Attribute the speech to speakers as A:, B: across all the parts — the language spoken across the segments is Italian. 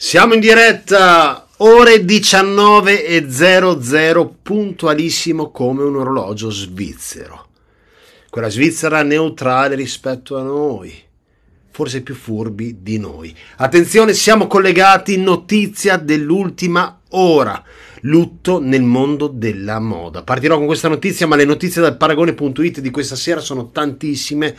A: Siamo in diretta, ore 19.00, puntualissimo come un orologio svizzero. Quella Svizzera neutrale rispetto a noi, forse più furbi di noi. Attenzione, siamo collegati, notizia dell'ultima ora. Lutto nel mondo della moda. Partirò con questa notizia, ma le notizie dal paragone.it di questa sera sono tantissime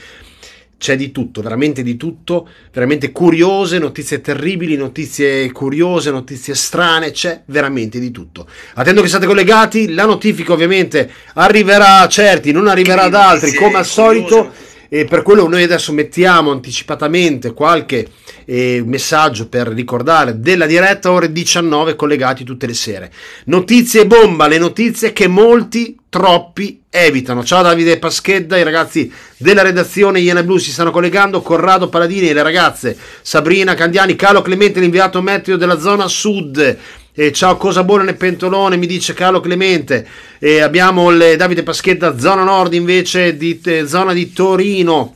A: c'è di tutto, veramente di tutto, veramente curiose, notizie terribili, notizie curiose, notizie strane, c'è veramente di tutto. Attendo che siate collegati, la notifica ovviamente arriverà a certi, non arriverà ad altri, come al solito e per quello noi adesso mettiamo anticipatamente qualche eh, messaggio per ricordare della diretta ore 19 collegati tutte le sere. Notizie bomba, le notizie che molti, troppi evitano. Ciao Davide Paschedda, i ragazzi della redazione Iena Blu si stanno collegando, Corrado Paladini e le ragazze Sabrina Candiani, Carlo Clemente, l'inviato meteo della zona sud, e ciao, cosa buona nel pentolone, mi dice Carlo Clemente. E abbiamo il Davide Paschetta, zona nord invece, di, eh, zona di Torino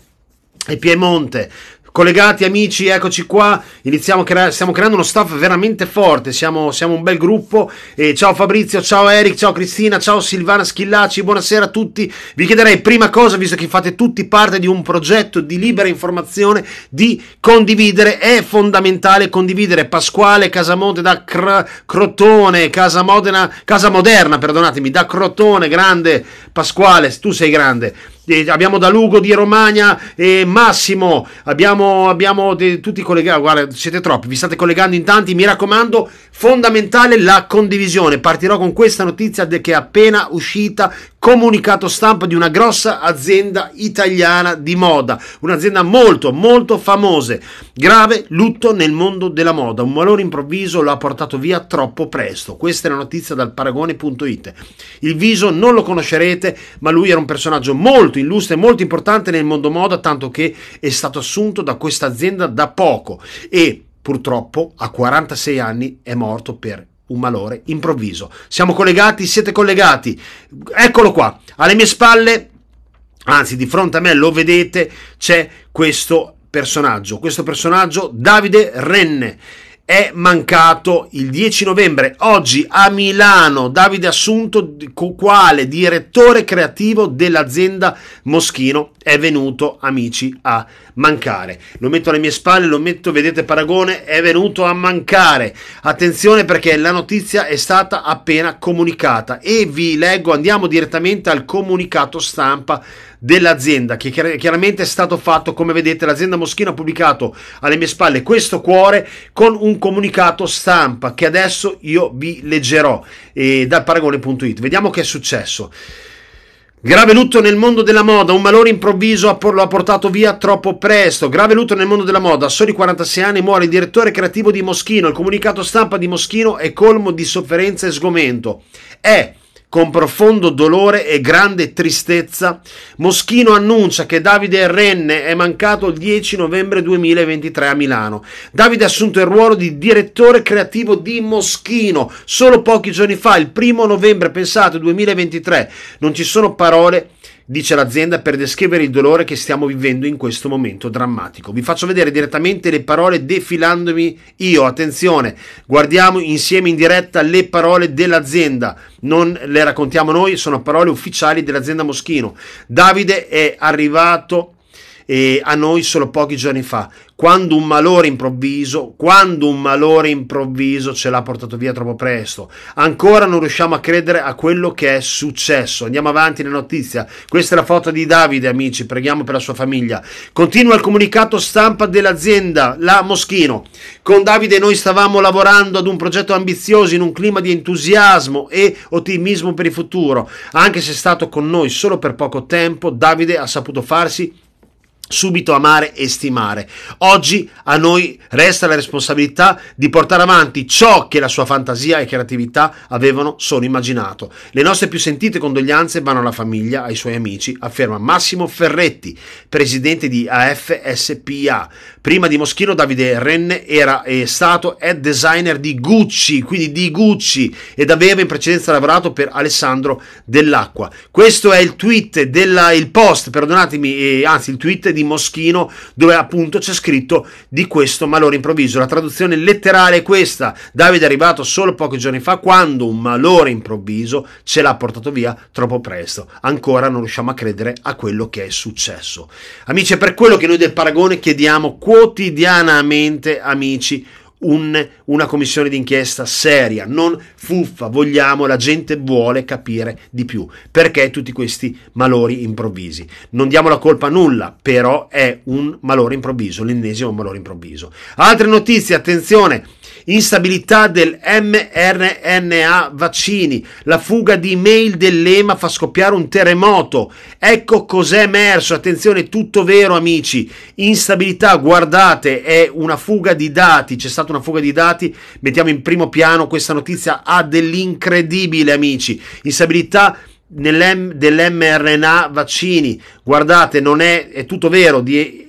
A: e Piemonte collegati amici, eccoci qua, iniziamo crea- stiamo creando uno staff veramente forte, siamo, siamo un bel gruppo, eh, ciao Fabrizio, ciao Eric, ciao Cristina, ciao Silvana Schillaci, buonasera a tutti, vi chiederei prima cosa, visto che fate tutti parte di un progetto di libera informazione, di condividere, è fondamentale condividere Pasquale Casamonte da Cr- Crotone, Casa, Modena, Casa Moderna, perdonatemi, da Crotone, grande Pasquale, tu sei grande eh, abbiamo da Lugo di Romagna eh, Massimo, abbiamo, abbiamo de, tutti collegati, guarda siete troppi, vi state collegando in tanti, mi raccomando, fondamentale la condivisione, partirò con questa notizia de, che è appena uscita, comunicato stampa di una grossa azienda italiana di moda, un'azienda molto molto famosa. Grave lutto nel mondo della moda, un malore improvviso lo ha portato via troppo presto. Questa è la notizia dal paragone.it. Il viso non lo conoscerete, ma lui era un personaggio molto illustre, e molto importante nel mondo moda, tanto che è stato assunto da questa azienda da poco e purtroppo a 46 anni è morto per un malore improvviso. Siamo collegati, siete collegati. Eccolo qua, alle mie spalle, anzi di fronte a me lo vedete, c'è questo personaggio, questo personaggio Davide Renne è mancato il 10 novembre, oggi a Milano, Davide Assunto, quale direttore creativo dell'azienda Moschino, è venuto, amici, a mancare. Lo metto alle mie spalle, lo metto, vedete paragone, è venuto a mancare. Attenzione perché la notizia è stata appena comunicata e vi leggo, andiamo direttamente al comunicato stampa dell'azienda che chiaramente è stato fatto come vedete l'azienda Moschino ha pubblicato alle mie spalle questo cuore con un comunicato stampa che adesso io vi leggerò eh, dal paragone.it vediamo che è successo Grave lutto nel mondo della moda, un malore improvviso lo ha portato via troppo presto. Grave lutto nel mondo della moda, a soli 46 anni muore il direttore creativo di Moschino. Il comunicato stampa di Moschino è colmo di sofferenza e sgomento. È con profondo dolore e grande tristezza, Moschino annuncia che Davide Renne è mancato il 10 novembre 2023 a Milano. Davide ha assunto il ruolo di direttore creativo di Moschino solo pochi giorni fa, il primo novembre, pensate, 2023. Non ci sono parole dice l'azienda per descrivere il dolore che stiamo vivendo in questo momento drammatico. Vi faccio vedere direttamente le parole defilandomi io, attenzione, guardiamo insieme in diretta le parole dell'azienda, non le raccontiamo noi, sono parole ufficiali dell'azienda Moschino. Davide è arrivato e a noi solo pochi giorni fa, quando un malore improvviso, quando un malore improvviso ce l'ha portato via troppo presto. Ancora non riusciamo a credere a quello che è successo. Andiamo avanti nella notizia. Questa è la foto di Davide, amici, preghiamo per la sua famiglia. Continua il comunicato stampa dell'azienda, la Moschino. Con Davide noi stavamo lavorando ad un progetto ambizioso in un clima di entusiasmo e ottimismo per il futuro. Anche se è stato con noi solo per poco tempo, Davide ha saputo farsi subito amare e stimare. Oggi a noi resta la responsabilità di portare avanti ciò che la sua fantasia e creatività avevano solo immaginato. Le nostre più sentite condoglianze vanno alla famiglia, ai suoi amici, afferma Massimo Ferretti, presidente di AFSPA. Prima di Moschino Davide Renne era e stato head designer di Gucci, quindi di Gucci, ed aveva in precedenza lavorato per Alessandro Dell'Acqua. Questo è il tweet, della, il post, perdonatemi, eh, anzi il tweet di Moschino dove appunto c'è scritto di questo malore improvviso. La traduzione letterale è questa. Davide è arrivato solo pochi giorni fa quando un malore improvviso ce l'ha portato via troppo presto. Ancora non riusciamo a credere a quello che è successo. Amici, è per quello che noi del paragone chiediamo quotidianamente, amici, un, una commissione d'inchiesta seria, non fuffa, vogliamo, la gente vuole capire di più. Perché tutti questi malori improvvisi? Non diamo la colpa a nulla, però è un malore improvviso, l'ennesimo malore improvviso. Altre notizie, attenzione! instabilità del mRNA vaccini, la fuga di mail dell'EMA fa scoppiare un terremoto. Ecco cos'è emerso, attenzione, tutto vero amici, instabilità, guardate, è una fuga di dati, c'è stata una fuga di dati, mettiamo in primo piano questa notizia, ha dell'incredibile amici, instabilità dell'mRNA vaccini, guardate, non è, è tutto vero, di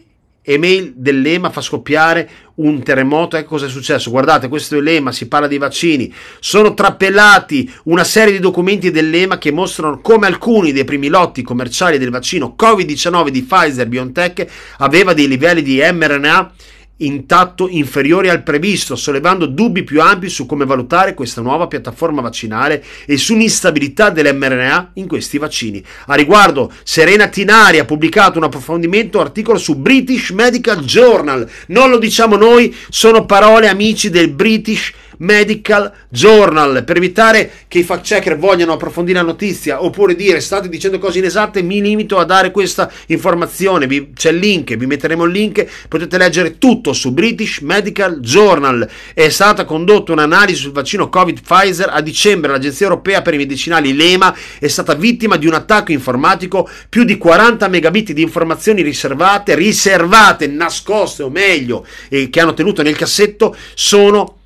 A: email dell'EMA fa scoppiare un terremoto, ecco cosa è successo. Guardate, questo è l'EMA, si parla dei vaccini. Sono trappelati una serie di documenti dell'EMA che mostrano come alcuni dei primi lotti commerciali del vaccino Covid-19 di Pfizer BioNTech aveva dei livelli di mRNA intatto inferiore al previsto, sollevando dubbi più ampi su come valutare questa nuova piattaforma vaccinale e sull'instabilità dell'mRNA in questi vaccini. A riguardo, Serena Tinari ha pubblicato un approfondimento articolo su British Medical Journal. Non lo diciamo noi, sono parole amici del British Medical Medical Journal per evitare che i fact checker vogliano approfondire la notizia oppure dire state dicendo cose inesatte mi limito a dare questa informazione vi, c'è il link vi metteremo il link potete leggere tutto su British Medical Journal è stata condotta un'analisi sul vaccino Covid Pfizer a dicembre l'agenzia europea per i medicinali l'EMA è stata vittima di un attacco informatico più di 40 megabit di informazioni riservate riservate nascoste o meglio eh, che hanno tenuto nel cassetto sono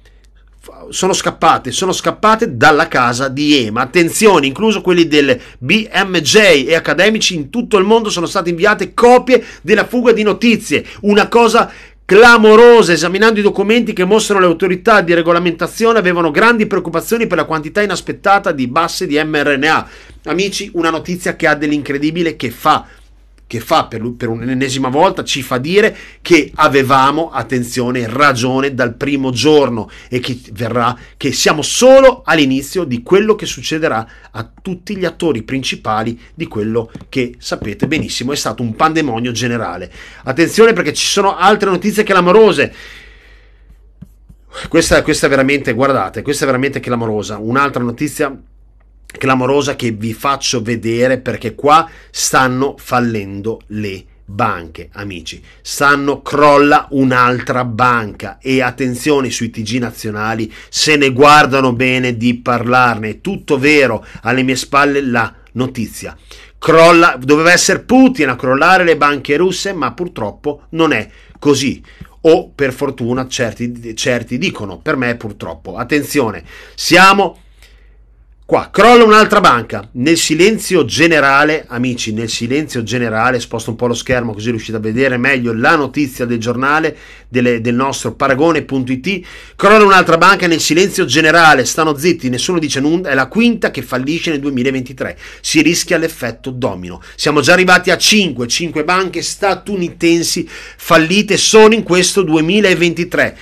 A: sono scappate, sono scappate dalla casa di EMA. Attenzione, incluso quelli del BMJ e accademici in tutto il mondo sono state inviate copie della fuga di notizie, una cosa clamorosa esaminando i documenti che mostrano le autorità di regolamentazione avevano grandi preoccupazioni per la quantità inaspettata di basse di mRNA. Amici, una notizia che ha dell'incredibile che fa che fa per, lui, per un'ennesima volta ci fa dire che avevamo, attenzione, ragione dal primo giorno e che verrà, che siamo solo all'inizio di quello che succederà a tutti gli attori principali di quello che sapete benissimo è stato un pandemonio generale. Attenzione perché ci sono altre notizie clamorose. Questa, questa veramente, guardate, questa è veramente clamorosa. Un'altra notizia clamorosa che vi faccio vedere perché qua stanno fallendo le banche, amici. Stanno crolla un'altra banca e attenzione sui TG nazionali, se ne guardano bene di parlarne. È tutto vero, alle mie spalle la notizia. Crolla, doveva essere Putin a crollare le banche russe, ma purtroppo non è così o per fortuna certi, certi dicono, per me purtroppo. Attenzione, siamo Qua crolla un'altra banca. Nel silenzio generale, amici, nel silenzio generale, sposto un po' lo schermo così riuscite a vedere meglio la notizia del giornale delle, del nostro paragone.it. Crolla un'altra banca nel silenzio generale, stanno zitti, nessuno dice nulla, è la quinta che fallisce nel 2023. Si rischia l'effetto domino. Siamo già arrivati a 5, 5 banche statunitensi fallite solo in questo 2023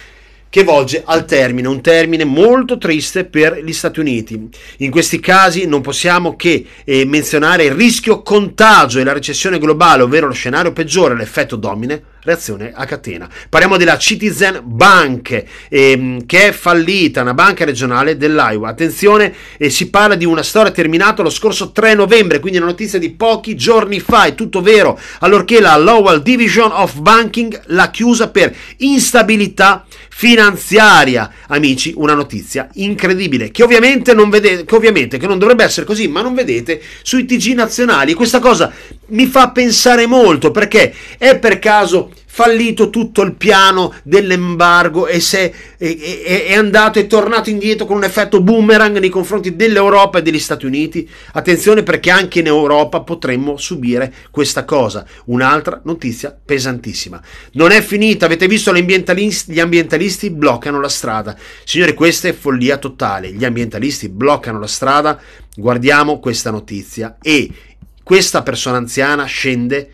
A: che volge al termine, un termine molto triste per gli Stati Uniti. In questi casi non possiamo che eh, menzionare il rischio contagio e la recessione globale, ovvero lo scenario peggiore, l'effetto domine, reazione a catena. Parliamo della Citizen Bank ehm, che è fallita, una banca regionale dell'Iowa. Attenzione, eh, si parla di una storia terminata lo scorso 3 novembre, quindi una notizia di pochi giorni fa, è tutto vero, allorché la Lowell Division of Banking l'ha chiusa per instabilità finanziaria. Amici, una notizia incredibile che ovviamente non vedete, che ovviamente che non dovrebbe essere così, ma non vedete sui TG nazionali. Questa cosa mi fa pensare molto perché è per caso fallito tutto il piano dell'embargo e se è, è, è andato e tornato indietro con un effetto boomerang nei confronti dell'Europa e degli Stati Uniti. Attenzione perché anche in Europa potremmo subire questa cosa. Un'altra notizia pesantissima. Non è finita, avete visto ambientalisti, gli ambientalisti bloccano la strada. Signori, questa è follia totale. Gli ambientalisti bloccano la strada. Guardiamo questa notizia e questa persona anziana scende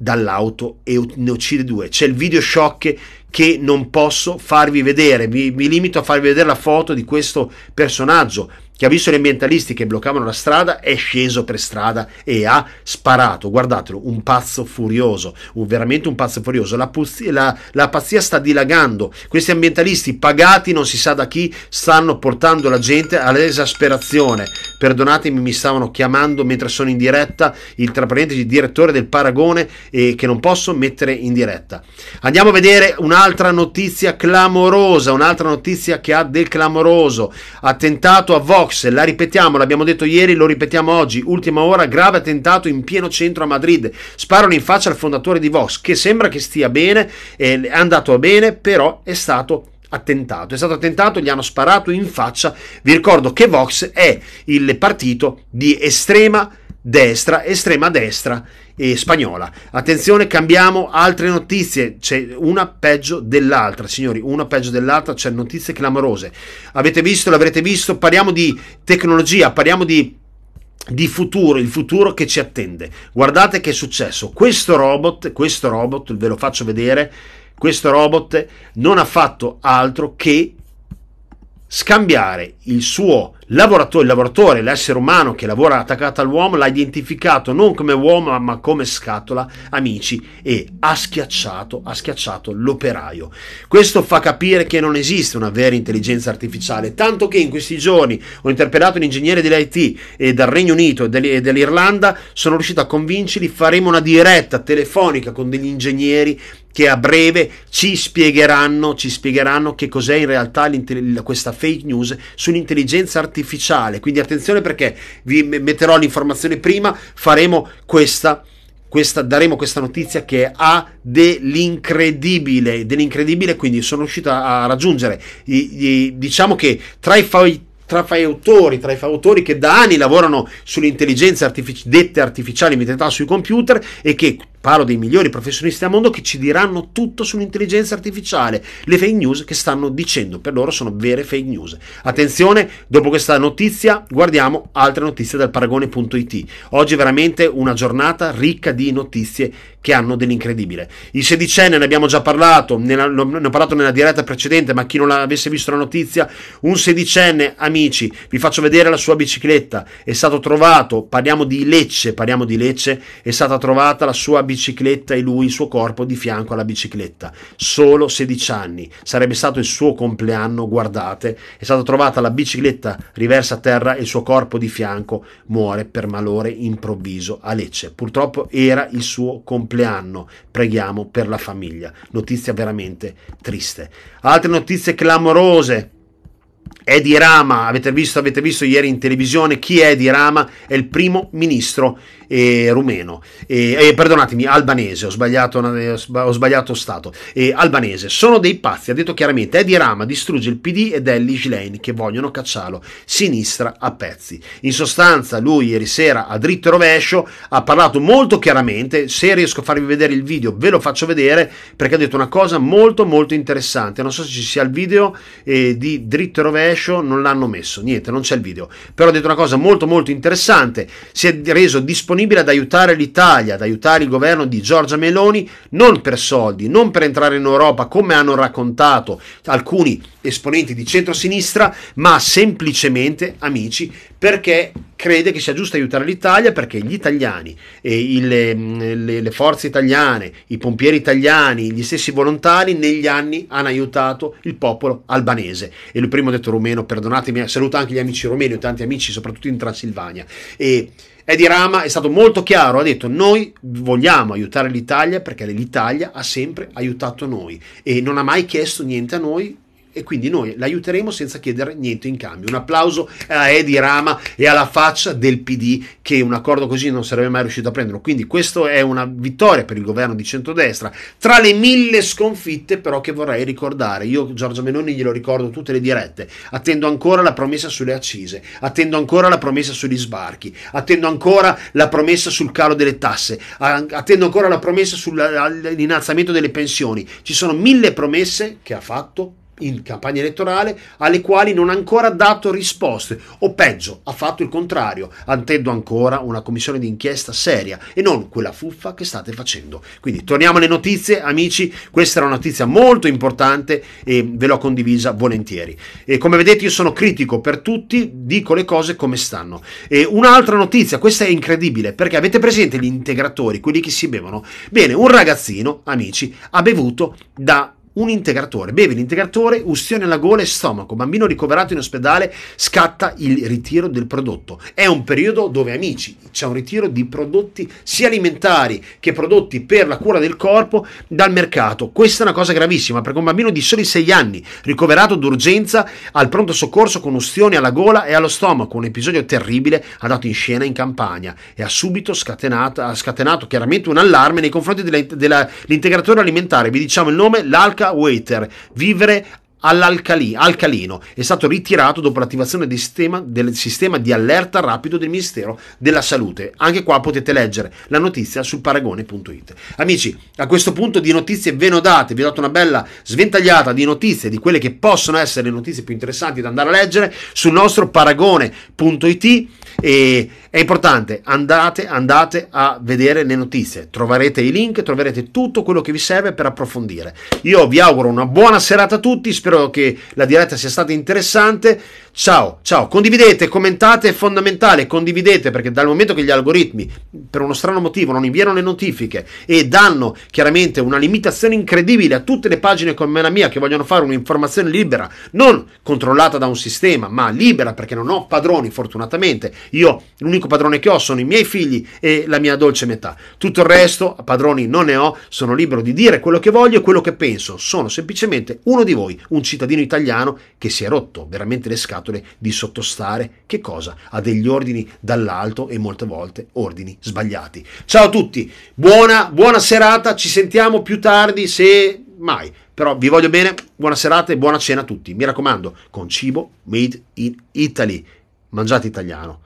A: dall'auto e ne uccide due. C'è il video shock che non posso farvi vedere, mi, mi limito a farvi vedere la foto di questo personaggio che ha visto gli ambientalisti che bloccavano la strada, è sceso per strada e ha sparato. Guardatelo, un pazzo furioso, un, veramente un pazzo furioso. La, puzzi, la, la, pazzia sta dilagando. Questi ambientalisti, pagati non si sa da chi, stanno portando la gente all'esasperazione. Perdonatemi, mi stavano chiamando mentre sono in diretta il tra parentesi direttore del Paragone eh, che non posso mettere in diretta. Andiamo a vedere un'altra notizia clamorosa, un'altra notizia che ha del clamoroso. Attentato a Vox box, la ripetiamo, l'abbiamo detto ieri, lo ripetiamo oggi, ultima ora, grave attentato in pieno centro a Madrid, sparano in faccia al fondatore di Vox, che sembra che stia bene, eh, è andato bene, però è stato attentato. È stato attentato, gli hanno sparato in faccia. Vi ricordo che Vox è il partito di estrema destra, estrema destra e spagnola. Attenzione, cambiamo altre notizie, c'è una peggio dell'altra, signori, una peggio dell'altra, c'è cioè notizie clamorose. Avete visto, l'avrete visto, parliamo di tecnologia, parliamo di di futuro, il futuro che ci attende. Guardate che è successo. Questo robot, questo robot, ve lo faccio vedere, questo robot non ha fatto altro che scambiare il suo lavoratore, il lavoratore, l'essere umano che lavora attaccato all'uomo, l'ha identificato non come uomo ma come scatola, amici, e ha schiacciato, ha schiacciato l'operaio. Questo fa capire che non esiste una vera intelligenza artificiale, tanto che in questi giorni ho interpellato un ingegnere dell'IT eh, dal Regno Unito e dell'Irlanda, sono riuscito a convincerli, faremo una diretta telefonica con degli ingegneri che a breve ci spiegheranno, ci spiegheranno che cos'è in realtà questa fake news sull'intelligenza artificiale artificiale. Quindi attenzione perché vi metterò l'informazione prima, faremo questa questa, daremo questa notizia che ha dell'incredibile, dell'incredibile quindi sono riuscita a raggiungere, I, i, diciamo che tra i, fai, tra, autori, tra i fautori che da anni lavorano sull'intelligenza artifici, dette artificiali in sui computer e che parlo dei migliori professionisti al mondo che ci diranno tutto sull'intelligenza artificiale, le fake news che stanno dicendo, per loro sono vere fake news. Attenzione, dopo questa notizia guardiamo altre notizie dal paragone.it. Oggi è veramente una giornata ricca di notizie che hanno dell'incredibile. Il sedicenne, ne abbiamo già parlato, ne, ho parlato nella diretta precedente, ma chi non avesse visto la notizia, un sedicenne, amici, vi faccio vedere la sua bicicletta, è stato trovato, parliamo di Lecce, parliamo di Lecce, è stata trovata la sua bicicletta e lui, il suo corpo di fianco alla bicicletta, solo 16 anni, sarebbe stato il suo compleanno, guardate, è stata trovata la bicicletta riversa a terra e il suo corpo di fianco muore per malore improvviso a Lecce, purtroppo era il suo compleanno compleanno, preghiamo per la famiglia. Notizia veramente triste. Altre notizie clamorose. Edi Rama, avete visto, avete visto ieri in televisione chi è Edi Rama? È il primo ministro e rumeno, e, eh, perdonatemi, albanese, ho sbagliato, ho sbagliato stato, e albanese, sono dei pazzi, ha detto chiaramente, Edi Rama distrugge il PD ed è l'Islain che vogliono cacciarlo, sinistra a pezzi. In sostanza lui ieri sera a dritto e rovescio ha parlato molto chiaramente, se riesco a farvi vedere il video ve lo faccio vedere perché ha detto una cosa molto molto interessante, non so se ci sia il video eh, di dritto e rovescio, non l'hanno messo, niente, non c'è il video, però ha detto una cosa molto molto interessante, si è reso disponibile disponibile ad aiutare l'Italia, ad aiutare il governo di Giorgia Meloni, non per soldi, non per entrare in Europa come hanno raccontato alcuni esponenti di centrosinistra, ma semplicemente, amici, perché crede che sia giusto aiutare l'Italia perché gli italiani, il, mm, le, le, forze italiane, i pompieri italiani, gli stessi volontari negli anni hanno aiutato il popolo albanese. E lui prima ho detto rumeno, perdonatemi, saluto anche gli amici romeni, ho tanti amici soprattutto in Transilvania. E, Edi Rama è stato molto chiaro, ha detto noi vogliamo aiutare l'Italia perché l'Italia ha sempre aiutato noi e non ha mai chiesto niente a noi e quindi noi l'aiuteremo senza chiedere niente in cambio. Un applauso a Edi Rama e alla faccia del PD che un accordo così non sarebbe mai riuscito a prenderlo. Quindi questa è una vittoria per il governo di centrodestra, tra le mille sconfitte però che vorrei ricordare. Io Giorgio Meloni glielo ricordo tutte le dirette, attendo ancora la promessa sulle accise, attendo ancora la promessa sugli sbarchi, attendo ancora la promessa sul calo delle tasse, attendo ancora la promessa sull'innalzamento delle pensioni. Ci sono mille promesse che ha fatto in campagna elettorale alle quali non ha ancora dato risposte o peggio ha fatto il contrario, attendo ancora una commissione d'inchiesta seria e non quella fuffa che state facendo. Quindi torniamo alle notizie, amici, questa è una notizia molto importante e ve l'ho condivisa volentieri. E come vedete io sono critico per tutti, dico le cose come stanno. E un'altra notizia, questa è incredibile perché avete presente gli integratori, quelli che si bevono? Bene, un ragazzino, amici, ha bevuto da un integratore, Bevi l'integratore, ustione alla gola e stomaco, bambino ricoverato in ospedale, scatta il ritiro del prodotto. È un periodo dove, amici, c'è un ritiro di prodotti sia alimentari che prodotti per la cura del corpo dal mercato. Questa è una cosa gravissima perché un bambino di soli 6 anni, ricoverato d'urgenza al pronto soccorso con ustioni alla gola e allo stomaco, un episodio terribile ha dato in scena in campagna e ha subito scatenato, ha scatenato chiaramente un allarme nei confronti della, della, dell'integratore alimentare. Vi diciamo il nome, l'Alca water, vivere all'alcalino, è stato ritirato dopo l'attivazione del sistema, del sistema, di allerta rapido del Ministero della Salute. Anche qua potete leggere la notizia sul paragone.it. Amici, a questo punto di notizie ve ne ho date, vi ho dato una bella sventagliata di notizie, di quelle che possono essere le notizie più interessanti da andare a leggere sul nostro paragone.it e è importante, andate, andate a vedere le notizie, troverete i link, troverete tutto quello che vi serve per approfondire. Io vi auguro una buona serata a tutti, spero che la diretta sia stata interessante. Ciao, ciao, condividete, commentate, è fondamentale, condividete perché dal momento che gli algoritmi per uno strano motivo non inviano le notifiche e danno chiaramente una limitazione incredibile a tutte le pagine come la mia che vogliono fare un'informazione libera, non controllata da un sistema, ma libera perché non ho padroni fortunatamente, io l'unico padrone che ho sono i miei figli e la mia dolce metà, tutto il resto padroni non ne ho, sono libero di dire quello che voglio e quello che penso, sono semplicemente uno di voi, un cittadino italiano che si è rotto veramente le scale scatole, di sottostare, che cosa? A degli ordini dall'alto e molte volte ordini sbagliati. Ciao a tutti, buona, buona serata, ci sentiamo più tardi se mai. Però vi voglio bene, buona serata e buona cena a tutti. Mi raccomando, con cibo made in Italy, mangiate italiano,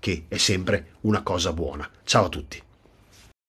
A: che è sempre una cosa buona. Ciao a tutti.